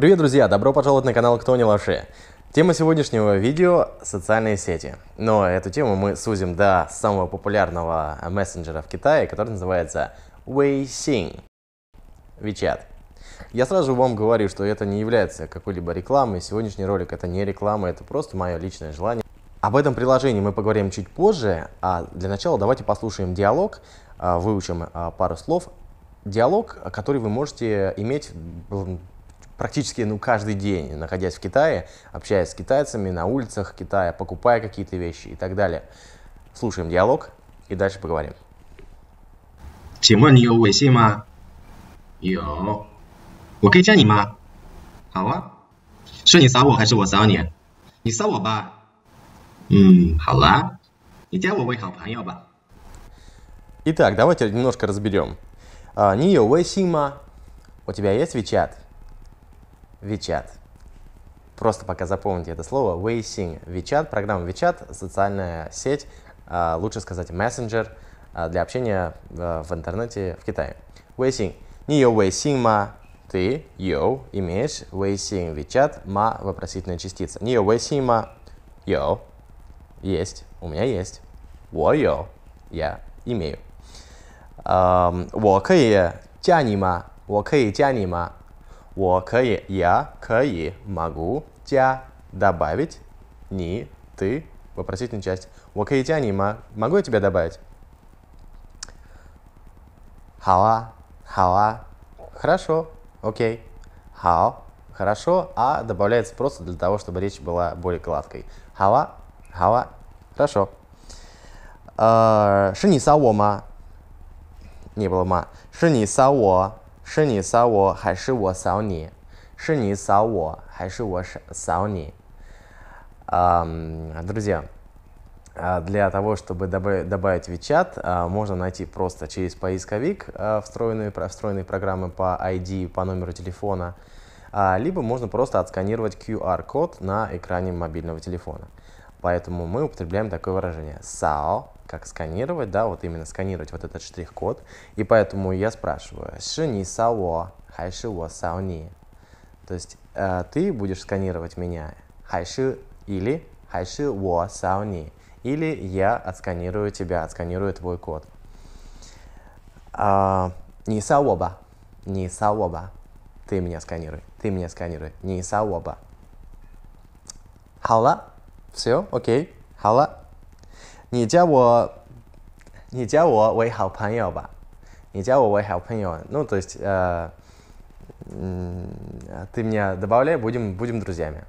Привет, друзья! Добро пожаловать на канал «Кто не лоши». Тема сегодняшнего видео – социальные сети. Но эту тему мы сузим до самого популярного мессенджера в Китае, который называется Weixin – WeChat. Я сразу вам говорю, что это не является какой-либо рекламой. Сегодняшний ролик – это не реклама, это просто мое личное желание. Об этом приложении мы поговорим чуть позже, а для начала давайте послушаем диалог, а, выучим а, пару слов. Диалог, который вы можете иметь практически ну, каждый день, находясь в Китае, общаясь с китайцами на улицах Китая, покупая какие-то вещи и так далее. Слушаем диалог и дальше поговорим. 请问你有微信吗？有，我可以加你吗？好啊，是你扫我还是我扫你？你扫我吧。嗯，好啦，你加我为好朋友吧。Итак, давайте немножко разберем. А, Нио Вэй тебя есть Вичат? WeChat. Просто пока запомните это слово WeSing. WeChat, программа WeChat, социальная сеть, а, лучше сказать мессенджер а, для общения а, в интернете в Китае. WeSing. Не WeSing ма, ты, yo, имеешь WeSing WeChat, ма, вопросительная частица. Не WeSing ма, yo, есть, у меня есть. Wo yo, я имею. Um, 我可以加你吗？我可以加你吗？我可以，я 可以 могу, тя добавить, ни ты вопросительная часть. 我可以加你吗？могу я тебя добавить? 好啊，好啊，хорошо, окей, 好 хорошо, а добавляется просто для того, чтобы речь была более гладкой. Хава, хава, хорошо. «Э, шини сао ма. Не было ма. Шини сао 是你扫我还是我扫你？是你扫我还是我扫你？Друзья, э, для того, чтобы добавить WeChat, э, можно найти просто через поисковик э, встроенные, встроенные программы по ID, по номеру телефона, а, либо можно просто отсканировать QR-код на экране мобильного телефона. Поэтому мы употребляем такое выражение «сао как сканировать, да, вот именно сканировать вот этот штрих-код. И поэтому я спрашиваю, шини сао, хайши во сауни. То есть э, ты будешь сканировать меня, хайши или хайши во сауни. Или я отсканирую тебя, отсканирую твой код. А, не саоба, не саоба. Ты меня сканируй, ты меня сканируй, не саоба. Хала, все, окей, хала, 你加我，你加我为好朋友吧，你加我为好朋友，ну то есть э, ты меня добавляй, будем будем друзьями.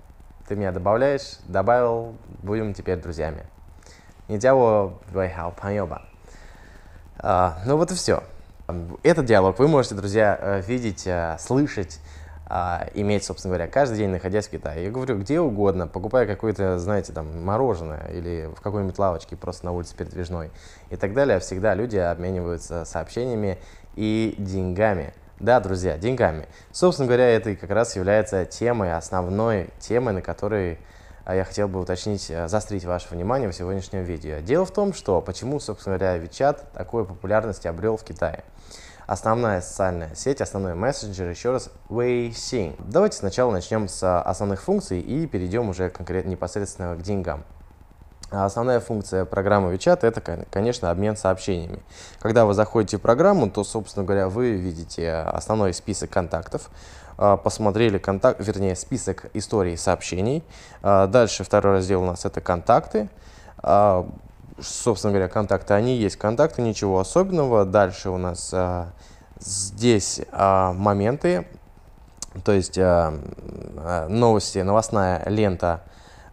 Ты меня добавляешь, добавил, будем теперь друзьями. Не а, ну вот и все. Этот диалог вы можете, друзья, э, видеть, э, слышать а, иметь, собственно говоря, каждый день, находясь в Китае. Я говорю, где угодно, покупая какое-то, знаете, там, мороженое или в какой-нибудь лавочке просто на улице передвижной и так далее, всегда люди обмениваются сообщениями и деньгами. Да, друзья, деньгами. Собственно говоря, это и как раз является темой, основной темой, на которой а, я хотел бы уточнить, а, заострить ваше внимание в сегодняшнем видео. Дело в том, что почему, собственно говоря, WeChat такой популярности обрел в Китае основная социальная сеть, основной мессенджер, еще раз Weixin. Давайте сначала начнем с основных функций и перейдем уже конкретно непосредственно к деньгам. А основная функция программы WeChat – это, конечно, обмен сообщениями. Когда вы заходите в программу, то, собственно говоря, вы видите основной список контактов, а, посмотрели контакт, вернее, список истории сообщений. А, дальше второй раздел у нас – это контакты собственно говоря, контакты, они есть контакты, ничего особенного. Дальше у нас а, здесь а, моменты, то есть а, а новости, новостная лента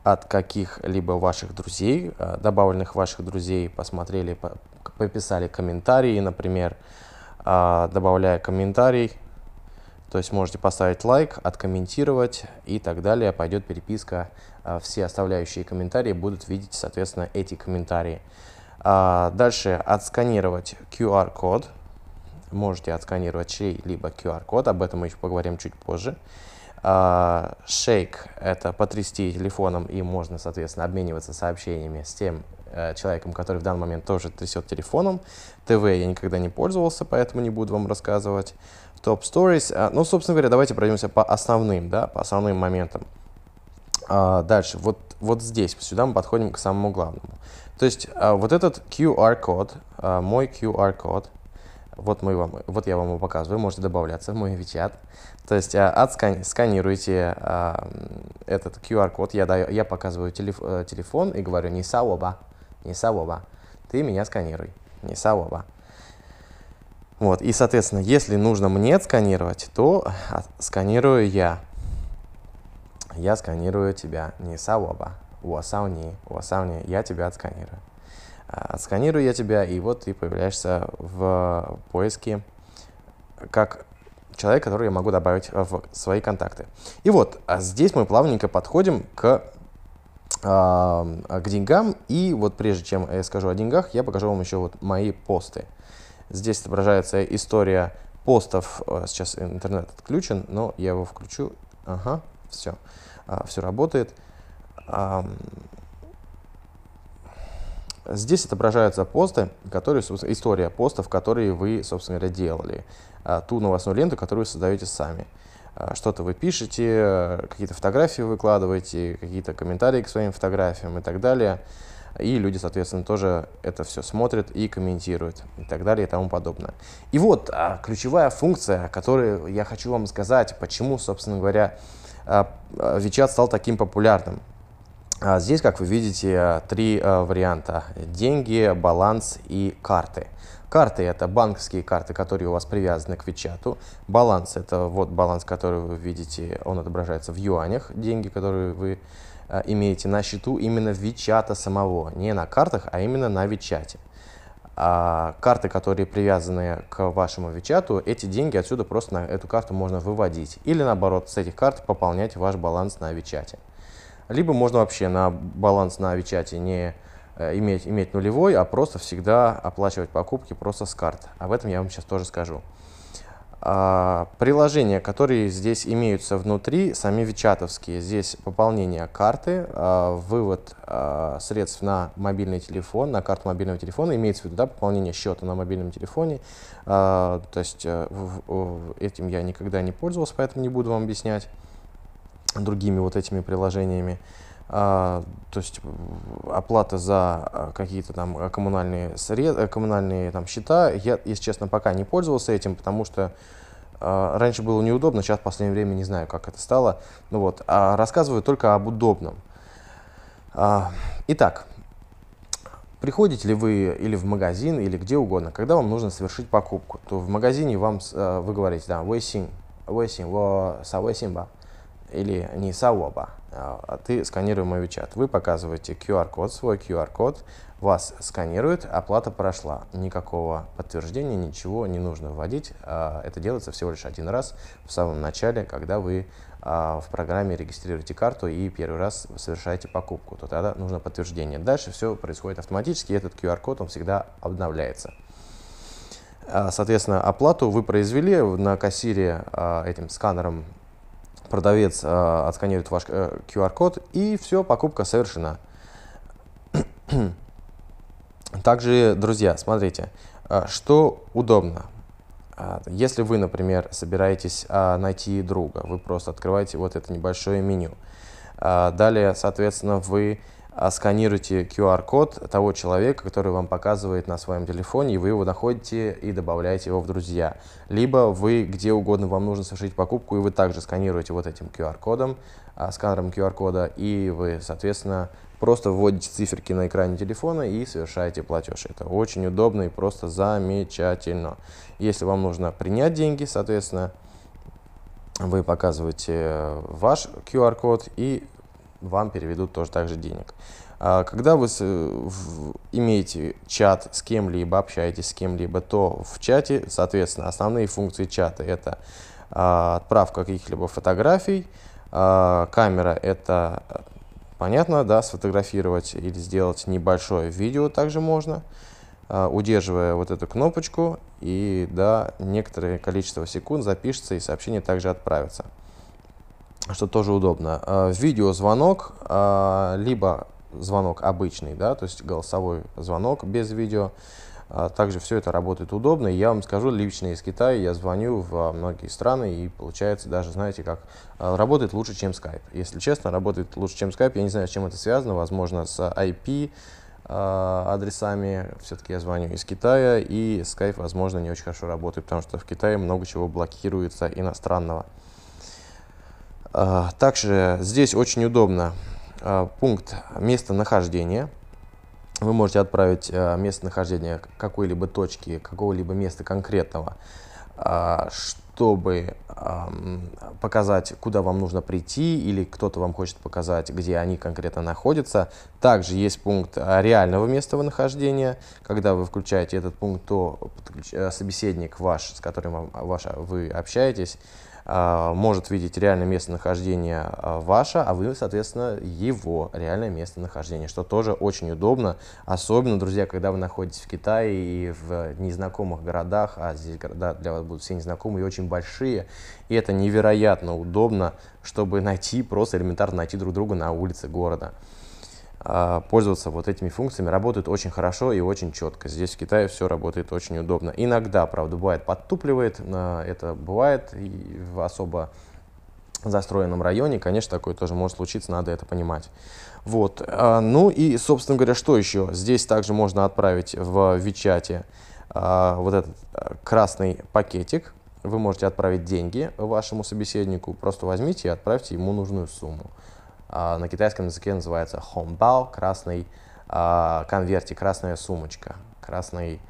от каких-либо ваших друзей, а, добавленных ваших друзей, посмотрели, по, пописали комментарии, например, а, добавляя комментарий, то есть можете поставить лайк, откомментировать и так далее. Пойдет переписка. А, все оставляющие комментарии будут видеть, соответственно, эти комментарии. А, дальше отсканировать QR-код. Можете отсканировать чей-либо QR-код. Об этом мы еще поговорим чуть позже. А, шейк – это потрясти телефоном, и можно, соответственно, обмениваться сообщениями с тем э, человеком, который в данный момент тоже трясет телефоном. ТВ я никогда не пользовался, поэтому не буду вам рассказывать топ Stories. А, ну, собственно говоря, давайте пройдемся по основным, да, по основным моментам. А, дальше, вот, вот здесь, сюда мы подходим к самому главному. То есть а, вот этот QR-код, мой QR-код, вот, мы вам, вот я вам его показываю, можете добавляться в мой WeChat. То есть отсканируйте этот QR-код, я, даю, я показываю э, телефон и говорю «не саоба», «не саоба», «ты меня сканируй», «не саоба». Вот, и, соответственно, если нужно мне отсканировать, то а, сканирую я. Я сканирую тебя. Не сауаба. Уасауни. Уасауни. Я тебя отсканирую. А, отсканирую я тебя, и вот ты появляешься в поиске как человек, который я могу добавить в свои контакты. И вот а здесь мы плавненько подходим к к деньгам. И вот прежде чем я скажу о деньгах, я покажу вам еще вот мои посты. Здесь отображается история постов. Э, сейчас интернет отключен, но я его включу. Ага, все. А, все работает. Здесь отображаются посты, которые, история постов, которые вы, собственно говоря, делали. А, ту новостную ленту, которую вы создаете сами. А, что-то вы пишете, э, какие-то фотографии выкладываете, какие-то комментарии к своим фотографиям и так далее и люди, соответственно, тоже это все смотрят и комментируют и так далее и тому подобное. И вот а, ключевая функция, которую я хочу вам сказать, почему, собственно говоря, WeChat а, а, стал таким популярным. Здесь, как вы видите, три варианта – деньги, баланс и карты. Карты – это банковские карты, которые у вас привязаны к Вичату. Баланс – это вот баланс, который вы видите, он отображается в юанях, деньги, которые вы Э, имеете на счету именно Вичата самого, не на картах, а именно на Вичате. А карты, которые привязаны к вашему Вичату, эти деньги отсюда просто на эту карту можно выводить. Или наоборот, с этих карт пополнять ваш баланс на Вичате. Либо можно вообще на баланс на Вичате не э, иметь, иметь нулевой, а просто всегда оплачивать покупки просто с карт. Об этом я вам сейчас тоже скажу. А, приложения, которые здесь имеются внутри, сами вичатовские. Здесь пополнение карты, а, вывод а, средств на мобильный телефон, на карту мобильного телефона. Имеется в виду да, пополнение счета на мобильном телефоне. То есть э, этим я никогда не пользовался, поэтому не буду вам объяснять другими вот этими приложениями. А, то есть оплата за а, какие-то там а, коммунальные, сред... Э, коммунальные там счета. Я, если честно, пока не пользовался этим, потому что раньше было неудобно, сейчас в последнее время не знаю, как это стало. Ну вот, а рассказываю только об удобном. Итак, Приходите ли вы или в магазин, или где угодно, когда вам нужно совершить покупку, то в магазине вам вы говорите, да, 8, 8, 8, 8, или не сауоба, а, а ты сканируй мой WeChat. Вы показываете QR-код, свой QR-код, вас сканируют, оплата прошла. Никакого подтверждения, ничего не нужно вводить. А, это делается всего лишь один раз в самом начале, когда вы а, в программе регистрируете карту и первый раз совершаете покупку, то тогда нужно подтверждение. Дальше все происходит автоматически, этот QR-код, он всегда обновляется. Соответственно, оплату вы произвели на кассире этим сканером продавец э, отсканирует ваш э, QR-код, и все, покупка совершена. Также, друзья, смотрите, а, что удобно. А, если вы, например, собираетесь найти друга, вы просто открываете вот это небольшое меню. Далее, соответственно, вы а сканируйте QR-код того человека, который вам показывает на своем телефоне, и вы его находите и добавляете его в друзья. Либо вы где угодно вам нужно совершить покупку, и вы также сканируете вот этим QR-кодом, а, сканером QR-кода, и вы, соответственно, просто вводите циферки на экране телефона и совершаете платеж. Это очень удобно и просто замечательно. Если вам нужно принять деньги, соответственно, вы показываете э, ваш QR-код и вам переведут тоже так же денег. А когда вы э, имеете чат с кем-либо, общаетесь с кем-либо, то в чате, соответственно, основные функции чата – это а, отправка каких-либо фотографий, а, камера – это, понятно, да, сфотографировать или сделать небольшое видео также можно, удерживая вот эту кнопочку, и, да, некоторое количество секунд запишется, и сообщение также отправится что тоже удобно. А, видеозвонок, а, либо звонок обычный, да, то есть голосовой звонок без видео. А, также все это работает удобно. И я вам скажу, лично из Китая я звоню в многие страны, и получается даже, знаете, как работает лучше, чем Skype. Если честно, работает лучше, чем Skype. Я не знаю, с чем это связано. Возможно, с IP адресами. Все-таки я звоню из Китая, и Skype, возможно, не очень хорошо работает, потому что в Китае много чего блокируется иностранного. А, также здесь очень удобно а, пункт местонахождения. Вы можете отправить а, местонахождение какой-либо точки, какого-либо места конкретного, чтобы показать, куда вам нужно прийти, или кто-то вам хочет показать, где они конкретно находятся. Также есть пункт реального местонахождения. Когда вы включаете этот пункт, то э, э, собеседник ваш, с которым вы общаетесь, а, может видеть реальное местонахождение а, ваше, а вы, соответственно, его реальное местонахождение, что тоже очень удобно, особенно, друзья, когда вы находитесь в Китае и в незнакомых городах, а здесь города для вас будут все незнакомые и очень большие, и это невероятно удобно, чтобы найти, просто элементарно найти друг друга на улице города. А, пользоваться вот этими функциями работают очень хорошо и очень четко. Здесь в Китае все работает очень удобно. Иногда, правда, бывает подтупливает, а, это бывает и в особо застроенном районе, конечно, такое тоже может случиться, надо это понимать. Вот. А, ну и, собственно говоря, что еще? Здесь также можно отправить в Вичате вот этот красный пакетик. Вы можете отправить деньги вашему собеседнику, просто возьмите и отправьте ему нужную сумму. А, на китайском языке называется хомбао, красный а, конвертик, красная сумочка, красный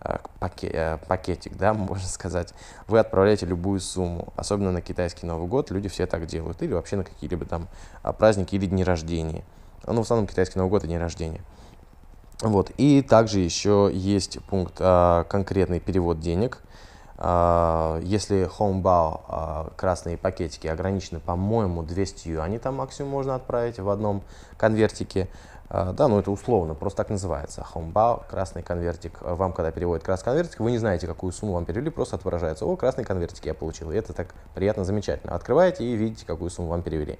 а, э, пакетик, да, можно сказать, вы отправляете любую сумму, особенно на китайский Новый год, люди все так делают, или вообще на какие-либо там праздники или дни рождения. Ну, в основном китайский Новый год и дни рождения. Вот, и также еще есть пункт конкретный перевод денег. А, если Homebao а, красные пакетики ограничены, по-моему, 200 юаней там максимум можно отправить в одном конвертике. А, да, ну это условно, просто так называется. Homebao, красный конвертик. Вам, когда переводят красный конвертик, вы не знаете, какую сумму вам перевели, просто отображается, о, красный конвертик я получил. И это так приятно, замечательно. Открываете и видите, какую сумму вам перевели.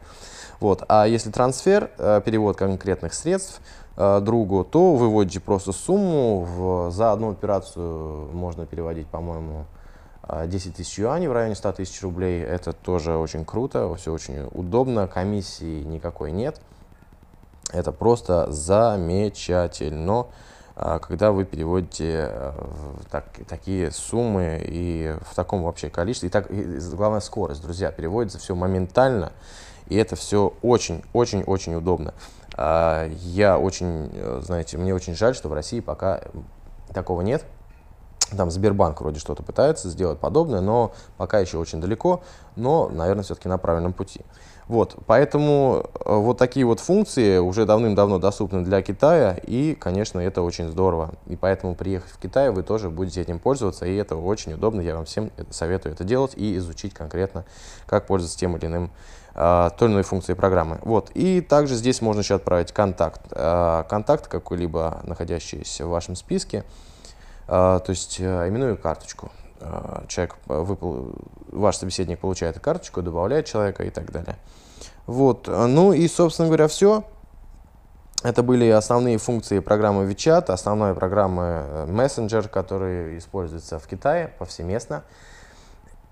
Вот. А если трансфер, э, перевод конкретных средств, э, другу, то выводите просто сумму. В, за одну операцию можно переводить, по-моему, 10 а, тысяч юаней в районе 100 тысяч рублей. Это тоже очень круто, все очень удобно, комиссии никакой нет. Это просто замечательно, а, когда вы переводите э, так, такие суммы и в таком вообще количестве. И, так, и главное скорость, друзья, переводится все моментально. И это все очень-очень-очень удобно. А, я очень, э, знаете, мне очень жаль, что в России пока такого нет. Там Сбербанк вроде что-то пытается сделать подобное, но пока еще очень далеко, но, наверное, все-таки на правильном пути. Вот, поэтому э, вот такие вот функции уже давным-давно доступны для Китая, и, конечно, это очень здорово. И поэтому, приехав в Китай, вы тоже будете этим пользоваться, и это очень удобно. Я вам всем советую это делать и изучить конкретно, как пользоваться тем или иным а, той или иной функции программы. Вот. И также здесь можно еще отправить контакт. А, контакт какой-либо, находящийся в вашем списке, а, то есть э, именную карточку. А, человек, э, выпал ваш собеседник получает карточку, добавляет человека и так далее. Вот. Э, ну и, собственно говоря, все. Это были основные функции программы WeChat, основной программы Messenger, который используется в Китае повсеместно.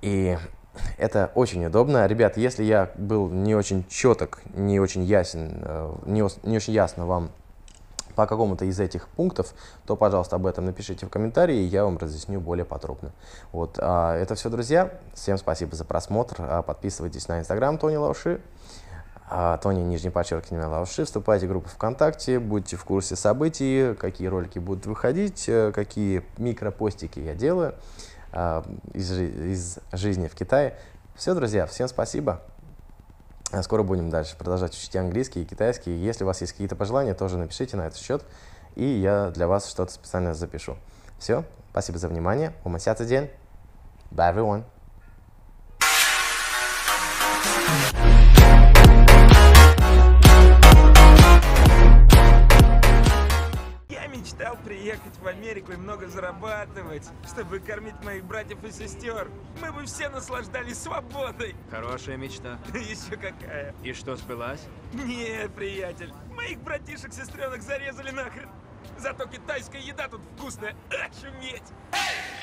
И это очень удобно. Ребят, если я был не очень четок, не очень ясен, не, не очень ясно вам по какому-то из этих пунктов, то, пожалуйста, об этом напишите в комментарии, и я вам разъясню более подробно. Вот, а, это все, друзья. Всем спасибо за просмотр. А, подписывайтесь на Инстаграм Тони Лауши. А, Тони, нижний подчеркивание Лауши. Вступайте в группу ВКонтакте, будьте в курсе событий, какие ролики будут выходить, э, какие микропостики я делаю а, из, из жизни в Китае. Все, друзья, всем спасибо. А скоро будем дальше продолжать учить английский и китайский. Если у вас есть какие-то пожелания, тоже напишите на этот счет, и я для вас что-то специально запишу. Все, спасибо за внимание. Умасяци день. Bye, everyone. Америку много зарабатывать, чтобы кормить моих братьев и сестер. Мы бы все наслаждались свободой. Хорошая мечта. Еще какая. И что, сбылась? Не, приятель, моих братишек, сестренок зарезали нахрен. Зато китайская еда тут вкусная. Ошуметь! Эй!